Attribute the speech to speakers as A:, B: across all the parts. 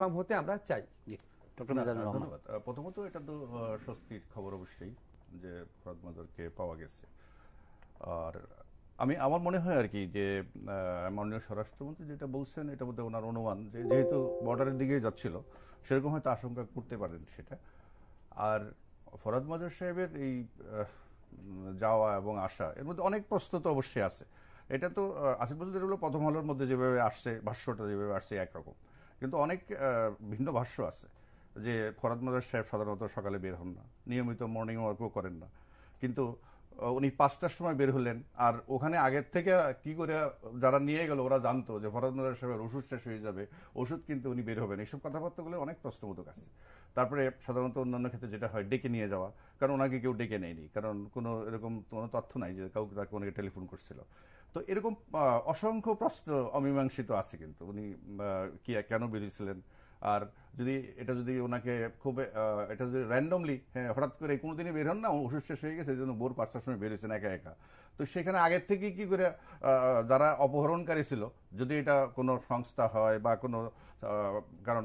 A: কম হতে আমরা চাই ধন্যবাদ প্রথমত এটা তো স্বস্তির খবর অবশ্যই যে ফরাদ মাজারকে পাওয়া গেছে আর আমি আমার মনে হয় আর কি যে মাননীয় স্বরাষ্ট্রমন্ত্রী যেটা বলছেন এটা মধ্যে ওনার অনুমান যে যেহেতু বর্ডারের দিকে যাচ্ছিল সেরকম হয়তো আশঙ্কা করতে পারেন সেটা আর ফরাদ মাজার সাহেবের এই যাওয়া এবং আসা এর মধ্যে অনেক প্রশ্ন তো অবশ্যই আছে এটা তো আসিফ বছর প্রথম হলোর মধ্যে যেভাবে আসছে ভাষ্যটা যেভাবে আসছে একরকম কিন্তু অনেক ভিন্ন ভাষ্য আছে যে ফরাদ মাজার সাহেব সাধারণত সকালে বের হন না নিয়মিত মর্নিং ওয়াকও করেন না কিন্তু উনি পাঁচটার সময় বের হলেন আর ওখানে আগের থেকে কি করে যারা নিয়ে গেল ওরা জানতো যে ফরাদ মাদার সাহেবের ওষুধ শেষ হয়ে যাবে ওষুধ কিন্তু উনি বের হবেন এইসব কথাবার্তাগুলো অনেক প্রশ্নবোধক আছে তারপরে সাধারণত অন্যান্য ক্ষেত্রে যেটা হয় ডেকে নিয়ে যাওয়া কারণ ওনাকে কেউ ডেকে নেয়নি কারণ কোনো এরকম কোনো তথ্য নাই যে কাউকে তাকে অনেকে টেলিফোন করছিল তো এরকম অসংখ্য প্রশ্ন অমীমাংসিত আছে কিন্তু উনি কি কেন বেরিয়েছিলেন আর যদি এটা যদি ওনাকে খুব এটা যদি র্যান্ডমলি হ্যাঁ হঠাৎ করে কোনোদিনই বের হন না অসুস্থ শেষ হয়ে গেছে এই জন্য বোর পাঁচটার সময় বেরিয়েছেন একা একা তো সেখানে আগের থেকেই কি করে যারা অপহরণকারী ছিল যদি এটা কোনো সংস্থা হয় বা কোনো কারণ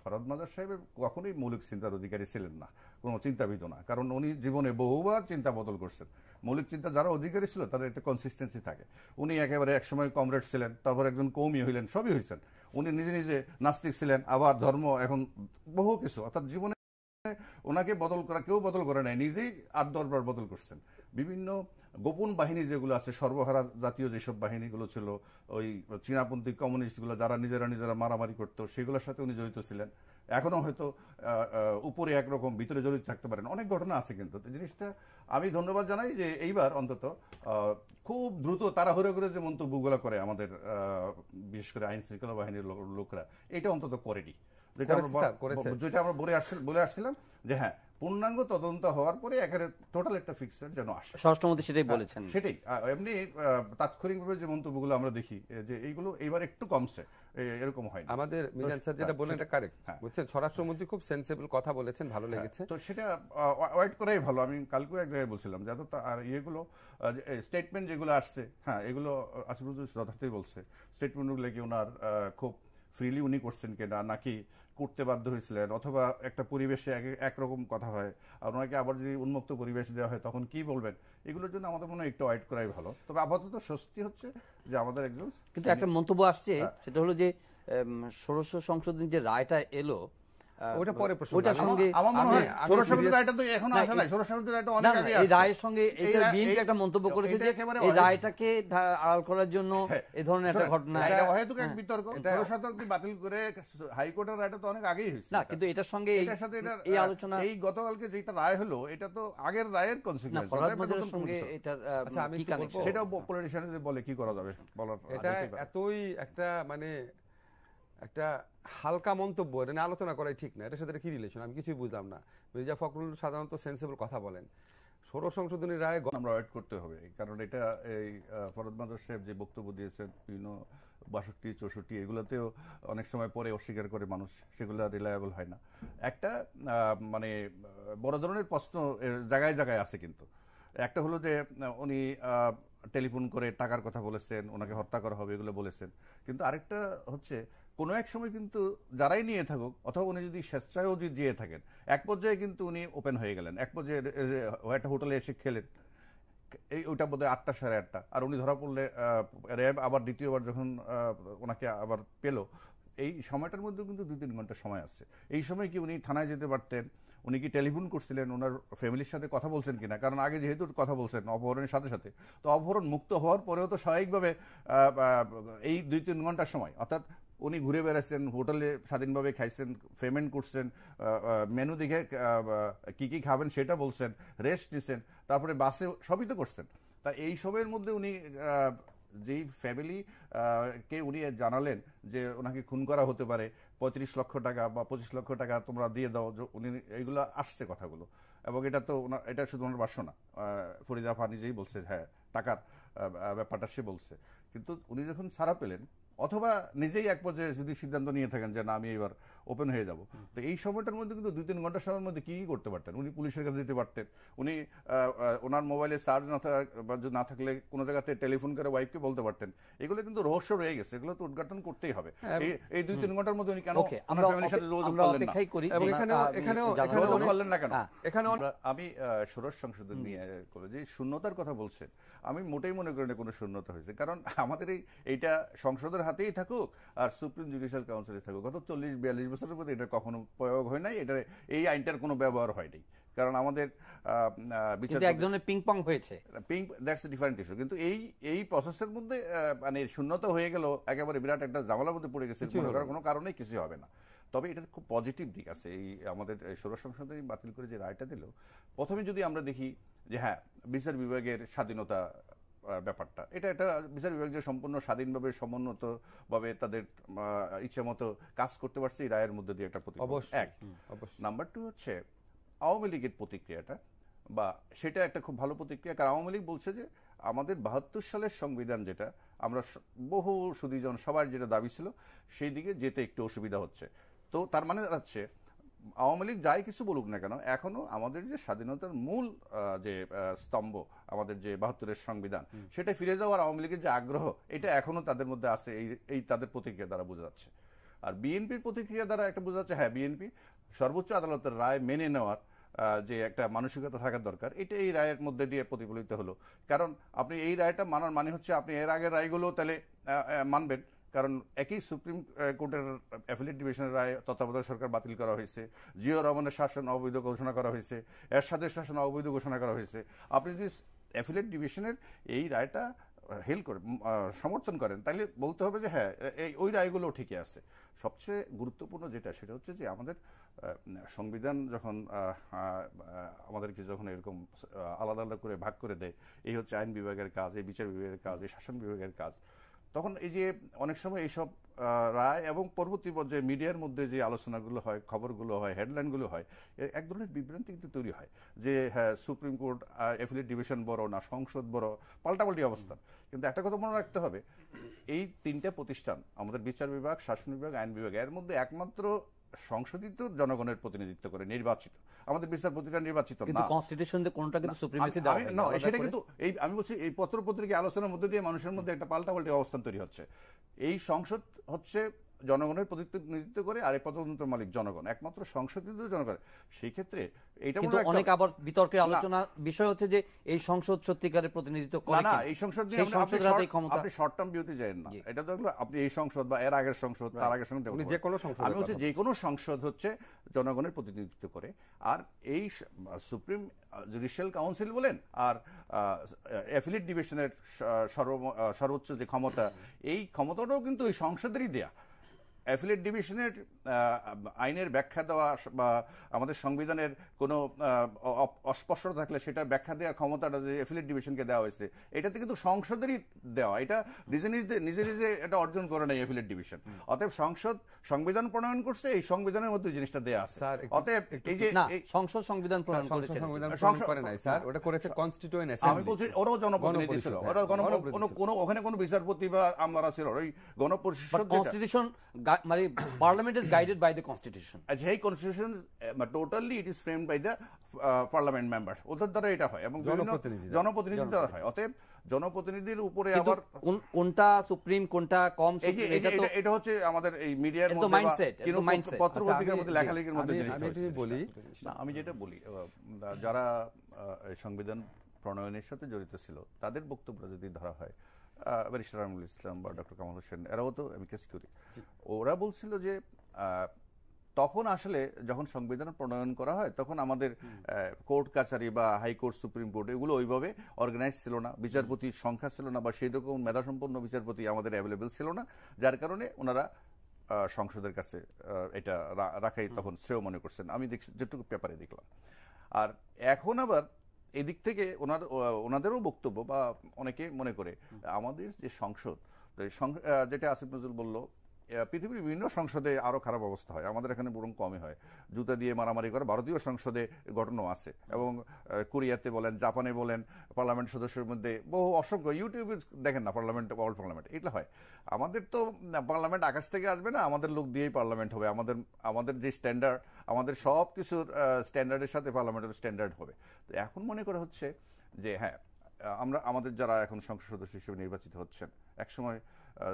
A: ফরাদ মাজার সাহেবের কখনোই মৌলিক চিন্তার অধিকারী ছিলেন না কোনো চিন্তাবিদ না কারণ উনি জীবনে বহুবার চিন্তা বদল করছেন মৌলিক চিন্তা যারা অধিকারী ছিল তাদের একটা কনসিস্টেন্সি থাকে উনি একেবারে একসময় কমরেড ছিলেন তারপর একজন কৌমি হইলেন সবই হয়েছেন উনি নিজে নিজে নাস্তিক ছিলেন আবার ধর্ম এখন বহু কিছু অর্থাৎ জীবনে ওনাকে বদল করা কেউ বদল করে নাই নিজেই আট দরবার বদল করছেন বিভিন্ন গোপন বাহিনী যেগুলো আছে সর্বহারা জাতীয় যেসব বাহিনীগুলো ছিল ওই চীনাপন্থী কমিউনিস্টগুলো যারা নিজেরা নিজেরা মারামারি করতো সেগুলোর সাথে উনি জড়িত ছিলেন এখনও হয়তো উপরে একরকম ভিতরে জড়িত থাকতে পারেন অনেক ঘটনা আছে কিন্তু জিনিসটা আমি ধন্যবাদ জানাই যে এইবার অন্তত খুব দ্রুত তারা হরে করে যে মন্তব্যগুলো করে আমাদের বিশেষ করে আইন শৃঙ্খলা বাহিনীর লোকরা এটা অন্তত করেনি যেটা আমরা বলে আসছিলাম যে হ্যাঁ পূর্ণাঙ্গ তদন্ত হওয়ার পরে একেবারে টোটাল একটা ফিক্সার যেন আসে স্বরাষ্ট্রমন্ত্রী সেটাই হ্যাঁ, বলেছেন সেটাই এমনি তাৎক্ষণিকভাবে যে মন্তব্যগুলো আমরা দেখি যে এইগুলো এবার একটু কমছে এরকম হয় আমাদের মিজান স্যার যেটা বললেন এটা কারেক্ট হ্যাঁ। বুঝছেন স্বরাষ্ট্রমন্ত্রী খুব সেন্সেবল কথা বলেছেন ভালো হ্যাঁ, লেগেছে তো সেটা ওয়েট করাই ভালো আমি কালকেও এক জায়গায় বলছিলাম যে আর ইয়েগুলো স্টেটমেন্ট যেগুলো আসছে হ্যাঁ এগুলো আসিফুল যথার্থই বলছে স্টেটমেন্টগুলো কি ওনার খুব ফ্রিলি উনি করছেন কিনা নাকি করতে বাধ্য হয়েছিলেন অথবা একটা পরিবেশে একরকম কথা হয় আর ওনাকে আবার যদি উন্মুক্ত পরিবেশ দেওয়া হয় তখন কি বলবেন এগুলোর জন্য আমাদের মনে হয় একটু ওয়াইড করাই ভালো তবে আপাতত স্বস্তি হচ্ছে যে আমাদের একজন কিন্তু একটা মন্তব্য আসছে হ্যাঁ। সেটা হলো যে ষোড়শ সংশোধন যে রায়টা এলো রায়টাকে আড়াল করার জন্য হ্যাঁ। একটা হ্যাঁ। ঘটনা এটা হ্যাঁ। বাতিল করে হাইকোর্টের রায়টা তো অনেক আগেই কিন্তু এটার সঙ্গে এটার সাথে এটা আলোচনা এই গতকালকে যেটা রায় হলো এটা তো আগের রায়ের কনসিকুয়েন্স সঙ্গে এটা আচ্ছা, মানে কি কানেকশন বলে কি করা যাবে বলার এটা এতই একটা মানে একটা হালকা মন্তব্য এটা নিয়ে আলোচনা করাই ঠিক না এটার সাথে কি রিলেশন আমি কিছুই বুঝলাম না মির্জা ফখরুল সাধারণত সেন্সেবল কথা বলেন ষোড়শ সংশোধনী রায় আমরা ওয়েট করতে হবে কারণ এটা এই ফরদ মাদার সাহেব যে বক্তব্য দিয়েছেন বিভিন্ন বাষট্টি চৌষট্টি এগুলোতেও অনেক সময় পরে অস্বীকার করে মানুষ সেগুলো রিলায়েবল হয় না একটা মানে বড় ধরনের প্রশ্ন জায়গায় জায়গায় আছে কিন্তু একটা হলো যে উনি টেলিফোন করে টাকার কথা বলেছেন ওনাকে হত্যা করা হবে এগুলো বলেছেন কিন্তু আরেকটা হচ্ছে কোনো এক সময় কিন্তু যারাই নিয়ে থাকুক অথবা উনি যদি স্বেচ্ছায়ও যেয়ে থাকেন এক পর্যায়ে কিন্তু উনি ওপেন হয়ে গেলেন এক পর্যায়ে একটা হোটেলে এসে খেলেন এই ওইটা বোধহয় আটটা সাড়ে আটটা আর উনি ধরা পড়লে র্যাব আবার দ্বিতীয়বার যখন ওনাকে আবার পেল এই সময়টার মধ্যেও কিন্তু দুই তিন ঘন্টা সময় আছে এই সময় কি উনি থানায় যেতে পারতেন উনি কি টেলিফোন করছিলেন ওনার ফ্যামিলির সাথে কথা বলছেন কিনা কারণ আগে যেহেতু কথা বলছেন অপহরণের সাথে সাথে তো অপহরণ মুক্ত হওয়ার পরেও তো স্বাভাবিকভাবে এই দুই তিন ঘন্টার সময় অর্থাৎ উনি ঘুরে বেড়াচ্ছেন হোটেলে স্বাধীনভাবে খাইছেন পেমেন্ট করছেন মেনু দেখে কি কি খাবেন সেটা বলছেন রেস্ট নিছেন তারপরে বাসে সবই তো করছেন তা এই সবের মধ্যে উনি যেই ফ্যামিলি কে উনি জানালেন যে ওনাকে খুন করা হতে পারে পঁয়ত্রিশ লক্ষ টাকা বা পঁচিশ লক্ষ টাকা তোমরা দিয়ে দাও উনি এইগুলো আসছে কথাগুলো এবং এটা তো এটা শুধু ওনার বাসনা না ফরিদা নিজেই বলছে হ্যাঁ টাকার ব্যাপারটা সে বলছে কিন্তু উনি যখন ছাড়া পেলেন অথবা নিজেই এক পর্যায়ে যদি সিদ্ধান্ত নিয়ে থাকেন যে না আমি এবার ওপেন হয়ে যাব তো এই সময়টার মধ্যে কিন্তু দুই তিন ঘন্টা সময়ের মধ্যে কি করতে পারতেন উনি পুলিশের কাছে যেতে পারতেন উনি ওনার মোবাইলে চার্জ না থাকা না থাকলে কোনো জায়গাতে টেলিফোন করে ওয়াইফকে বলতে পারতেন এগুলো কিন্তু রহস্য রয়ে গেছে এগুলো তো উদ্ঘাটন করতেই হবে হ্যাঁ, এই দুই তিন ঘন্টার মধ্যে উনি কেন হ্যাঁ, আমি ষোড়শ সংশোধন নিয়ে যে শূন্যতার কথা বলছেন আমি মোটেই মনে করি না কোনো শূন্যতা হয়েছে কারণ আমাদের এইটা সংসদের হাতেই থাকুক আর সুপ্রিম জুডিশিয়াল কাউন্সিলে থাকবে গত চল্লিশ বিয়াল্লিশ বছরের মধ্যে এটা কখনো প্রয়োগ হয় নাই এটা এই আইনটার কোনো ব্যবহার হয়নি কারণ আমাদের এক ধরনের পিং হয়েছে পিং দ্যাটস ডিফারেন্ট ইস্যু কিন্তু এই এই প্রসেসের মধ্যে মানে শূন্যতা হয়ে গেল একেবারে বিরাট একটা জামালার মধ্যে পড়ে গেছে কোনো কারণেই কিছু হবে না তবে এটার খুব পজিটিভ দিক আছে এই আমাদের ষোড়শ সংসদে বাতিল করে যে রায়টা দিল প্রথমে যদি আমরা দেখি যে হ্যাঁ বিচার বিভাগের স্বাধীনতা ব্যাপারটা এটা একটা বিচার বিভাগ যে সম্পূর্ণ স্বাধীনভাবে সমুন্নতভাবে তাদের ইচ্ছে মতো কাজ করতে পারছে এই রায়ের মধ্যে দিয়ে একটা প্রতিক্রিয়া এক নাম্বার টু হচ্ছে আওয়ামী লীগের প্রতিক্রিয়াটা বা সেটা একটা খুব ভালো প্রতিক্রিয়া কারণ আওয়ামী লীগ বলছে যে আমাদের বাহাত্তর সালের সংবিধান যেটা আমরা বহু সুদীজন সবার যেটা দাবি ছিল সেই দিকে যেতে একটু অসুবিধা হচ্ছে তো তার মানে দাঁড়াচ্ছে আওয়ামী লীগ যাই কিছু বলুক না কেন এখনো আমাদের যে স্বাধীনতার মূল যে স্তম্ভ আমাদের যে বাহাত্তরের সংবিধান সেটা ফিরে যাওয়ার আওয়ামী লীগের যে আগ্রহ এটা এখনো তাদের মধ্যে আছে এই এই তাদের প্রতিক্রিয়া দ্বারা বোঝা যাচ্ছে আর বিএনপির প্রতিক্রিয়া দ্বারা একটা বোঝা যাচ্ছে হ্যাঁ বিএনপি সর্বোচ্চ আদালতের রায় মেনে নেওয়ার যে একটা মানসিকতা থাকার দরকার এটা এই রায়ের মধ্যে দিয়ে প্রতিফলিত হলো কারণ আপনি এই রায়টা মানার মানে হচ্ছে আপনি এর আগের রায়গুলো তাহলে মানবেন কারণ একই সুপ্রিম কোর্টের অ্যাফিলেট ডিভিশনের রায় তত্ত্বাবধায়ক সরকার বাতিল করা হয়েছে জিও রহমানের শাসন অবৈধ ঘোষণা করা হয়েছে এরশাদের শাসন অবৈধ ঘোষণা করা হয়েছে আপনি যদি অ্যাফিলেট ডিভিশনের এই রায়টা হেল করে সমর্থন করেন তাহলে বলতে হবে যে হ্যাঁ এই ওই রায়গুলো ঠিকই আছে সবচেয়ে গুরুত্বপূর্ণ যেটা সেটা হচ্ছে যে আমাদের সংবিধান যখন আমাদেরকে যখন এরকম আলাদা আলাদা করে ভাগ করে দেয় এই হচ্ছে আইন বিভাগের কাজ এই বিচার বিভাগের কাজ এই শাসন বিভাগের কাজ তখন এই যে অনেক সময় এইসব রায় এবং পরবর্তী পর্যায়ে মিডিয়ার মধ্যে যে আলোচনাগুলো হয় খবরগুলো হয় হেডলাইনগুলো হয় এক ধরনের বিভ্রান্তি কিন্তু তৈরি হয় যে হ্যাঁ সুপ্রিম কোর্ট এফিলেট ডিভিশন বড় না সংসদ বড় পাল্টাপাল্টি অবস্থান কিন্তু একটা কথা মনে রাখতে হবে এই তিনটা প্রতিষ্ঠান আমাদের বিচার বিভাগ শাসন বিভাগ আইন বিভাগ এর মধ্যে একমাত্র সংশোধিত জনগণের প্রতিনিধিত্ব করে নির্বাচিত আমাদের প্রতিটা নির্বাচিত না কনস্টিটিউশন কোনটা কিন্তু সুপ্রিমেসি না সেটা কিন্তু এই আমি বলছি এই পত্র পত্রিকা আলোচনার মধ্যে দিয়ে মানুষের মধ্যে একটা পাল্টা পাল্টি অবস্থান তৈরি হচ্ছে এই সংসদ হচ্ছে জনগণের প্রতিনিধিত্ব করে আরেক প্রজাতন্ত্র মালিক জনগণ একমাত্র সংসদীয় জনগণ সেই ক্ষেত্রে এটা কিন্তু অনেক আবার বিতর্কের আলোচনা বিষয় হচ্ছে যে এই সংসদ সত্যিকারের প্রতিনিধিত্ব করে না এই সংসদ দিয়ে আপনি শর্ট টার্ম বিরতি যাবেন না এটা তো আপনি এই সংসদ বা এর আগের সংসদ তার আগের সংসদ যে কোনো সংসদ আমি হচ্ছে যে কোনো সংসদ হচ্ছে জনগণের প্রতিনিধিত্ব করে আর এই সুপ্রিম জুডিশিয়াল কাউন্সিল বলেন আর এফিলিট ডিভিশনের সর্বোচ্চ যে ক্ষমতা এই ক্ষমতাটাও কিন্তু ওই সংসদেরই দেয়া অ্যাফিলেট ডিভিশনের আইনের ব্যাখ্যা দেওয়া বা আমাদের সংবিধানের কোনো অস্পষ্ট থাকলে সেটা ব্যাখ্যা দেওয়ার ক্ষমতাটা যে অ্যাফিলেট ডিভিশনকে দেওয়া হয়েছে এটাতে কিন্তু সংসদেরই দেওয়া এটা নিজে নিজে নিজে নিজে এটা অর্জন করে নাই অ্যাফিলেট ডিভিশন অতএব সংসদ সংবিধান প্রণয়ন করছে এই সংবিধানের মধ্যে জিনিসটা দেওয়া আছে অতএব এই যে সংসদ সংবিধান প্রণয়ন করেছে সংসদ করে নাই স্যার ওটা করেছে কনস্টিটিউয়েন্ট আমি বলছি ওরাও জনপ্রতিনিধি ছিল ওরা কোনো ওখানে কোনো বিচারপতি বা আমরা ছিল ওই গণপরিষদ কনস্টিটিউশন মানে parliament is guided by the constitution আচ্ছা এই constitution totally it is framed by the parliament member ওদের দ্বারা এটা হয় এবং জনপ্রতিনিধি দ্বারা হয় অতএব জনপ্রতিনিধির উপরে আবার কোনটা সুপ্রিম কোনটা কম এটা হচ্ছে আমাদের এই মিডিয়ার মধ্যে মাইন্ডসেট মাইন্ডসেট কিন্তু পত্রপত্রিকার মধ্যে লেখালেখির মধ্যে আমি বলি আমি যেটা বলি যারা সংবিধান প্রণয়নের সাথে জড়িত ছিল তাদের বক্তব্য যদি ধরা হয় ব্যারিস্টার আমিরুল ইসলাম বা ডক্টর কামাল হোসেন এরাও তো আমি এমিকাস করি ওরা বলছিল যে তখন আসলে যখন সংবিধান প্রণয়ন করা হয় তখন আমাদের কোর্ট কাছারি বা হাইকোর্ট সুপ্রিম কোর্ট এগুলো ওইভাবে অর্গানাইজ ছিল না বিচারপতির সংখ্যা ছিল না বা সেই রকম মেধাসম্পন্ন বিচারপতি আমাদের অ্যাভেলেবেল ছিল না যার কারণে ওনারা সংসদের কাছে এটা রাখাই তখন শ্রেয় মনে করছেন আমি দেখছি যেটুকু পেপারে দেখলাম আর এখন আবার এদিক থেকে ওনার ওনাদেরও বক্তব্য বা অনেকে মনে করে আমাদের যে সংসদ যেটা আসিফ নজরুল বলল পৃথিবীর বিভিন্ন সংসদে আরও খারাপ অবস্থা হয় আমাদের এখানে বরং কমই হয় জুতা দিয়ে মারামারি করে ভারতীয় সংসদে ঘটনাও আছে এবং কোরিয়াতে বলেন জাপানে বলেন পার্লামেন্ট সদস্যের মধ্যে বহু অসংখ্য ইউটিউবে দেখেন না পার্লামেন্ট ওয়ার্ল্ড পার্লামেন্ট এটা হয় আমাদের তো পার্লামেন্ট আকাশ থেকে আসবে না আমাদের লোক দিয়েই পার্লামেন্ট হবে আমাদের আমাদের যে স্ট্যান্ডার্ড আমাদের সব কিছুর স্ট্যান্ডার্ডের সাথে পার্লামেন্টের স্ট্যান্ডার্ড হবে তো এখন মনে করা হচ্ছে যে হ্যাঁ আমরা আমাদের যারা এখন সংসদ সদস্য হিসেবে নির্বাচিত হচ্ছেন একসময়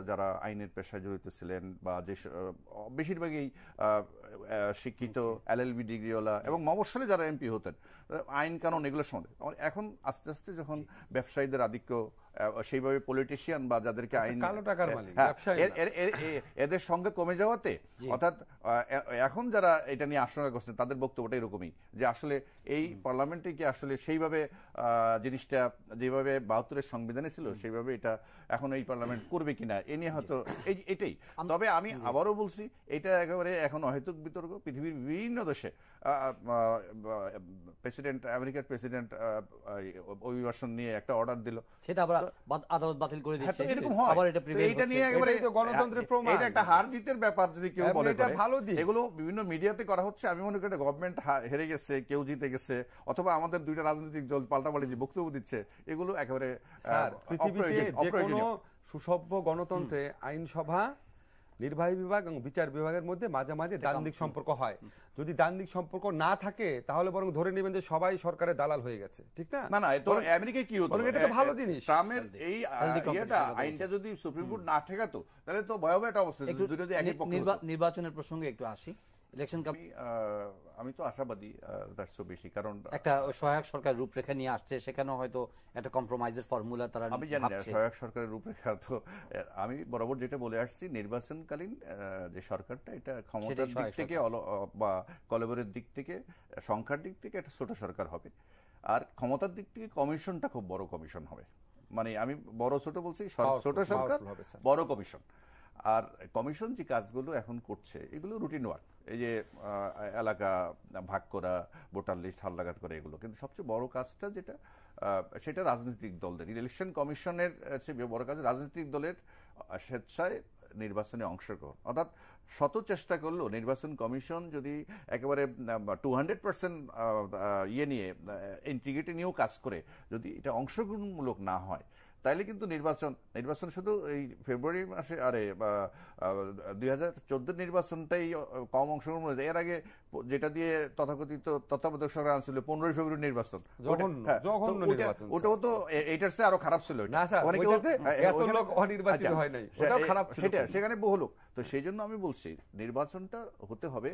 A: যারা আইনের পেশায় জড়িত ছিলেন বা যে বেশিরভাগই শিক্ষিত এল এল বি ডিগ্রিওয়ালা এবং মমসলে যারা এমপি হতেন আইন কানুন এগুলো সম্বন্ধে এখন আস্তে আস্তে যখন ব্যবসায়ীদের আধিক্য সেইভাবে পলিটিশিয়ান বা যাদেরকে আচ্ছা, আইন কালো টাকার মালিক হ্যাঁ, এদের সঙ্গে কমে যাওয়াতে অর্থাৎ এখন যারা এটা নিয়ে আশঙ্কা করছেন তাদের বক্তব্যটা এরকমই যে আসলে এই পার্লামেন্টে কি আসলে সেইভাবে জিনিসটা যেভাবে বাহাত্তরের সংবিধানে ছিল সেইভাবে এটা এখন এই পার্লামেন্ট করবে কিনা এ নিয়ে হয়তো এই এটাই তবে আমি আবারও বলছি এটা একেবারে এখন অহেতুক বিতর্ক পৃথিবীর বিভিন্ন দেশে প্রেসিডেন্ট আমেরিকার প্রেসিডেন্ট অভিবাসন নিয়ে একটা অর্ডার দিল সেটা আবার আদালত বাতিল করে দিচ্ছে হ্যাঁ, এরকম হয় আবার এটা প্রিভেন্ট এটা নিয়ে একবার একেবারে গণতন্ত্রের হ্যাঁ, প্রমাণ এটা একটা হার জিতের ব্যাপার যদি কেউ হ্যাঁ, বলে এটা ভালো দিক এগুলো বিভিন্ন মিডিয়াতে করা হচ্ছে আমি মনে করি এটা गवर्नमेंट হেরে গেছে কেউ জিতে গেছে অথবা আমাদের দুইটা রাজনৈতিক দল পাল্টাপাল্টি যে বক্তব্য দিচ্ছে এগুলো একেবারে পৃথিবীতে যে কোনো সুসভ্য গণতন্ত্রে আইনসভা নির্বাহী বিভাগ এবং বিচার বিভাগের মধ্যে মাঝে মাঝে দান্দিক সম্পর্ক হয় যদি দান্দিক সম্পর্ক না থাকে তাহলে বরং ধরে নেবেন যে সবাই সরকারের দালাল হয়ে গেছে ঠিক না না না তো আমেরিকায় কি হতো এটা ভালো জিনিস ট্রাম্পের এই ইয়েটা আইনটা যদি সুপ্রিম কোর্ট না ঠেকাতো তাহলে তো ভয়াবহ একটা অবস্থা যদি একই পক্ষে নির্বাচনের প্রসঙ্গে একটু আসি ইলেকশন আমি তো আশাবাদী তারশো বেশি কারণ একটা সহায়ক সরকার রূপরেখা নিয়ে আসছে সেখানে হয়তো একটা কম্প্রোমাইজের ফর্মুলা তারা আমি জানি সহায়ক সরকারের রূপরেখা তো আমি বরাবর যেটা বলে আসছি নির্বাচনকালীন যে সরকারটা এটা ক্ষমতার দিক থেকে বা কলেবরের দিক থেকে সংখ্যার দিক থেকে একটা ছোট সরকার হবে আর ক্ষমতার দিক থেকে কমিশনটা খুব বড় কমিশন হবে মানে আমি বড় ছোট বলছি ছোট সরকার বড় কমিশন আর কমিশন যে কাজগুলো এখন করছে এগুলো রুটিন ওয়ার্ক এই যে এলাকা ভাগ করা ভোটার লিস্ট হাল্লাঘাত করা এগুলো কিন্তু সবচেয়ে বড় কাজটা যেটা সেটা রাজনৈতিক দলদের ইলেকশন কমিশনের সে বড় কাজ রাজনৈতিক দলের স্বেচ্ছায় নির্বাচনে অংশগ্রহণ অর্থাৎ শত চেষ্টা করলেও নির্বাচন কমিশন যদি একেবারে টু হান্ড্রেড পার্সেন্ট ইয়ে নিয়ে ইন্টিগ্রিটি নিয়েও কাজ করে যদি এটা অংশগ্রহণমূলক না হয় তাইলে কিন্তু নির্বাচন নির্বাচন শুধু এই ফেব্রুয়ারি মাসে আরে দুই নির্বাচনটাই কম অংশগ্রহণ হয়েছে এর আগে যেটা দিয়ে তথাকথিত তত্ত্বাবধায়ক সরকার আনছিল পনেরোই ফেব্রুয়ারি নির্বাচন হ্যাঁ, ওটাও তো এটার চেয়ে আরো খারাপ ছিল হ্যাঁ, আচ্ছা, সেটা সেখানে বহু লোক তো সেই জন্য আমি বলছি নির্বাচনটা হতে হবে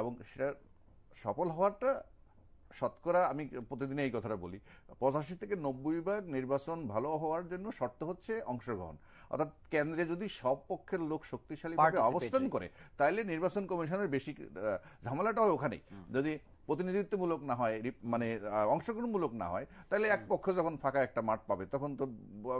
A: এবং সেটা সফল হওয়াটা শতকরা আমি প্রতিদিন এই কথাটা বলি পঁচাশি থেকে নব্বই ভাগ নির্বাচন ভালো হওয়ার জন্য শর্ত হচ্ছে অংশগ্রহণ অর্থাৎ কেন্দ্রে যদি সব পক্ষের লোক শক্তিশালী অবস্থান করে তাইলে নির্বাচন কমিশনের বেশি ঝামেলাটা হয় ওখানেই যদি প্রতিনিধিত্বমূলক না হয় মানে অংশগ্রহণমূলক না হয় তাহলে এক পক্ষ যখন ফাঁকা একটা মাঠ পাবে তখন তো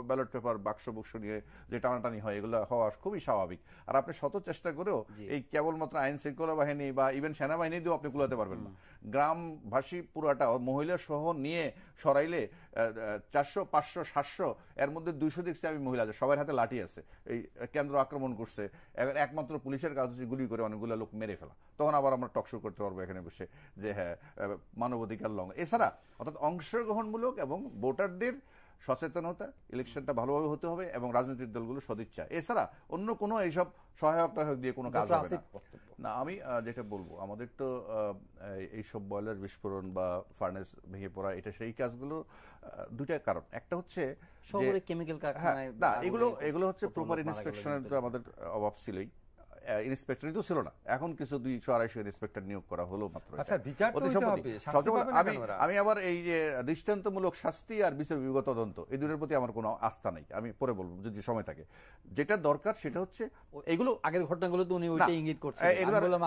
A: ব্যালট পেপার বাক্স বক্স নিয়ে যে টানাটানি হয় এগুলো হওয়া খুবই স্বাভাবিক আর আপনি শত চেষ্টা করেও এই কেবলমাত্র আইন শৃঙ্খলা বাহিনী বা ইভেন সেনাবাহিনী দিয়েও আপনি কুলাতে পারবেন না গ্রামবাসী পুরাটা মহিলা সহ নিয়ে সরাইলে চারশো পাঁচশো সাতশো এর মধ্যে দুইশো দেখছি আমি মহিলা আছে সবার হাতে লাঠি আছে এই কেন্দ্র আক্রমণ করছে একমাত্র পুলিশের কাজ গুলি করে অনেকগুলো লোক মেরে ফেলা তখন আবার আমরা টকশো করতে পারবো এখানে বসে যে হ্যাঁ মানবাধিকার লঙ্ঘন এছাড়া অর্থাৎ অংশগ্রহণমূলক এবং ভোটারদের সচেতনতা ইলেকশনটা ভালোভাবে হতে হবে এবং রাজনৈতিক দলগুলো সদিচ্ছা এছাড়া অন্য কোনো এইসব সহায়ক টহায়ক দিয়ে কোনো কাজ হবে না আমি যেটা বলবো আমাদের তো এইসব বয়লার বিস্ফোরণ বা ফার্নেস ভেঙে পড়া এটা সেই কাজগুলো দুইটা কারণ একটা হচ্ছে কেমিক্যাল না এগুলো এগুলো হচ্ছে প্রপার ইনস্পেকশনের তো আমাদের অভাব ছিলই ইন্সপেক্টর তো ছিল না এখন কিছু দুইশো আড়াইশো ইন্সপেক্টর নিয়োগ করা হলো মাত্র আচ্ছা, আমি আবার এই যে দৃষ্টান্তমূলক শাস্তি আর বিচার বিগত তদন্ত এই দুটোর প্রতি আমার কোনো আস্থা নাই আমি পরে বলবো যদি সময় থাকে যেটা দরকার সেটা হচ্ছে এগুলো আগের ঘটনাগুলো তো উনি ওইটা ইঙ্গিত করছেন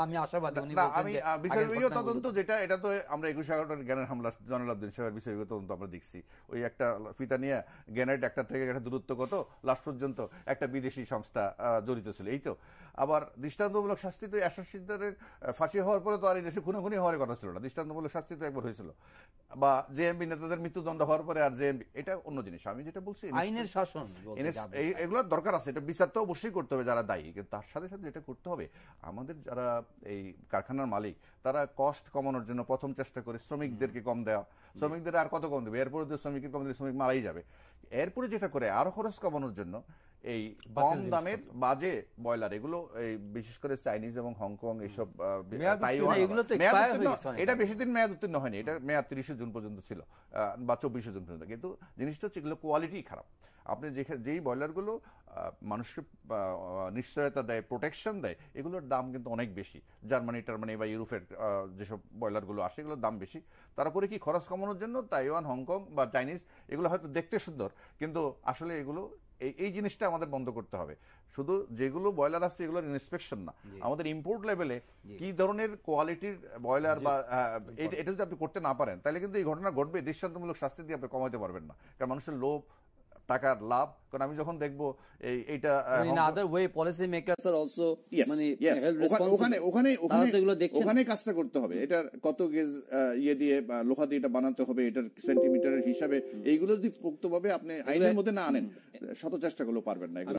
A: আমি আশাবাদী আমি বিচার বিগত তদন্ত যেটা এটা তো আমরা একুশ এগারোটার জ্ঞানের হামলা জনালাবদিন সাহেবের বিচার বিগত তদন্ত আমরা দেখছি ওই একটা ফিতা নিয়ে গ্যানেট একটা থেকে একটা দূরত্ব কত লাস্ট পর্যন্ত একটা বিদেশি সংস্থা জড়িত ছিল এই তো আবার দৃষ্টান্তমূলক শাস্তি তো অ্যাসোসিয়েটের ফাঁসি হওয়ার পরে তো আর এই দেশে খুনাখুনি হওয়ার কথা ছিল না দৃষ্টান্তমূলক শাস্তি তো একবার হয়েছিল বা জেএমবি নেতাদের মৃত্যুদণ্ড হওয়ার পরে আর জেএমবি এটা অন্য জিনিস আমি যেটা বলছি আইনের শাসন এগুলো দরকার আছে এটা বিচার তো অবশ্যই করতে হবে যারা দায়ী কিন্তু তার সাথে সাথে যেটা করতে হবে আমাদের যারা এই কারখানার মালিক তারা কষ্ট কমানোর জন্য প্রথম চেষ্টা করে শ্রমিকদেরকে কম দেওয়া শ্রমিকদের আর কত কম দেবে এরপরে শ্রমিকের কম দিলে শ্রমিক মারাই যাবে এরপরে যেটা করে আরো খরচ কমানোর জন্য এই কম দামের বাজে বয়লার এগুলো এই বিশেষ করে চাইনিজ এবং হংকং এইসব এটা বেশি দিন মেয়াদ উত্তীর্ণ হয়নি এটা মেয়াদ তিরিশে জুন পর্যন্ত ছিল বা চব্বিশে জুন পর্যন্ত কিন্তু জিনিসটা হচ্ছে এগুলো কোয়ালিটি খারাপ আপনি যেই ব্রয়লারগুলো মানুষকে নিশ্চয়তা দেয় প্রোটেকশন দেয় এগুলোর দাম কিন্তু অনেক বেশি জার্মানি টার্মানি বা ইউরোপের যেসব ব্রয়লারগুলো আসে এগুলোর দাম বেশি তারপরে কি খরচ কমানোর জন্য তাইওয়ান হংকং বা চাইনিজ এগুলো হয়তো দেখতে সুন্দর কিন্তু আসলে এগুলো এই এই জিনিসটা আমাদের বন্ধ করতে হবে শুধু যেগুলো ব্রয়লার আসছে এগুলোর ইন্সপেকশন না আমাদের ইম্পোর্ট লেভেলে কি ধরনের কোয়ালিটির ব্রয়লার বা এটা যদি আপনি করতে না পারেন তাহলে কিন্তু এই ঘটনা ঘটবে দৃষ্টান্তমূলক শাস্তি দিয়ে আপনি কমাতে পারবেন না কারণ মানুষের লোভ টাকার লাভ কারণ আমি যখন দেখবো এই এইটা আদার ওয়ে পলিসি অলসো মানে ওখানে ওখানে ওখানে ওখানে কাজটা করতে হবে এটার কত গেজ ইয়ে দিয়ে লোহা দিয়ে এটা বানাতে হবে এটার সেন্টিমিটারের হিসাবে এইগুলো যদি পোক্তভাবে আপনি আইনের মধ্যে না আনেন শত চেষ্টা করলেও পারবেন না